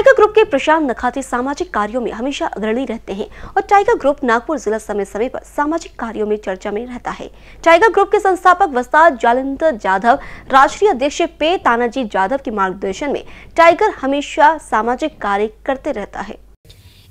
tiger group के प्रशांत नखाते सामाजिक कार्यों में हमेशा अग्रणी रहते हैं और टाइगर ग्रुप नागपुर जिला समय समय पर सामाजिक कार्यों में चर्चा में रहता है टाइगर ग्रुप के संस्थापक वस्ताद जालंधर जाधव राष्ट्रीय अध्यक्ष पे तानाजी जाधव के मार्गदर्शन में टाइगर हमेशा सामाजिक कार्य करते रहता है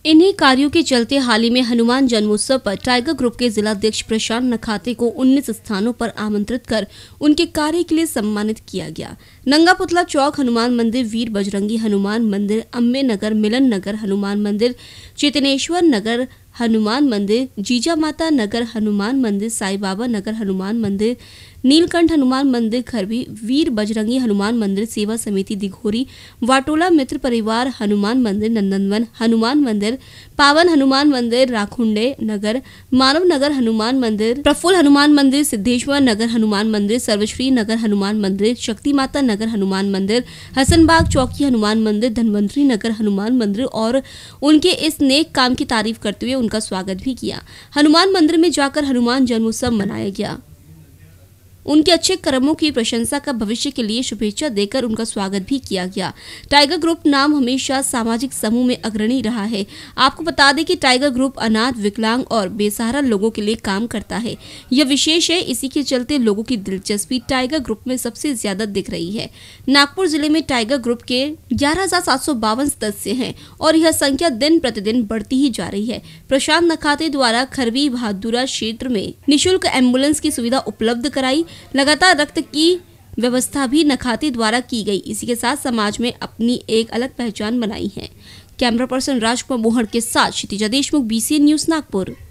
इन्हीं कार्यों के चलते हाल ही में हनुमान जन्मोत्सव पर टाइगर ग्रुप के जिलाध्यक्ष प्रशांत नखाते को 19 स्थानों पर आमंत्रित कर उनके कार्य के लिए सम्मानित किया गया नंगा पुतला चौक हनुमान मंदिर वीर बजरंगी हनुमान मंदिर अम्बे नगर मिलन नगर हनुमान मंदिर चेतनेश्वर नगर हनुमान मंदिर जीजा माता नगर हनुमान मंदिर साई बाबा नगर हनुमान मंदिर नीलकंठ हनुमान मंदिर खरबी वीर बजरंगी हनुमान मंदिर सेवा समिति दिघोरी वाटोला मित्र परिवार हनुमान मंदिर नंदनवन हनुमान मंदिर पावन हनुमान मंदिर राखुंडे नगर मानव नगर हनुमान मंदिर प्रफुल हनुमान मंदिर सिद्धेश्वर नगर हनुमान मंदिर सर्वश्री नगर हनुमान मंदिर शक्ति माता नगर हनुमान मंदिर हसनबाग चौकी हनुमान मंदिर धनवंतरी नगर हनुमान मंदिर और उनके इस नेक काम की तारीफ करते हुए उनका स्वागत भी किया हनुमान मंदिर में जाकर हनुमान जन्मोत्सव मनाया गया उनके अच्छे कर्मों की प्रशंसा का भविष्य के लिए शुभेच्छा देकर उनका स्वागत भी किया गया टाइगर ग्रुप नाम हमेशा सामाजिक समूह में अग्रणी रहा है आपको बता दें कि टाइगर ग्रुप अनाथ विकलांग और बेसहारा लोगों के लिए काम करता है यह विशेष है इसी के चलते लोगों की दिलचस्पी टाइगर ग्रुप में सबसे ज्यादा दिख रही है नागपुर जिले में टाइगर ग्रुप के ग्यारह सदस्य है और यह संख्या दिन प्रतिदिन बढ़ती ही जा रही है प्रशांत नखाते द्वारा खरवी भादुरा क्षेत्र में निःशुल्क एम्बुलेंस की सुविधा उपलब्ध कराई लगातार रक्त की व्यवस्था भी नखाती द्वारा की गई इसी के साथ समाज में अपनी एक अलग पहचान बनाई है कैमरा पर्सन राजकुमार मोहन के साथ क्षितिजा देशमुख बीसी न्यूज नागपुर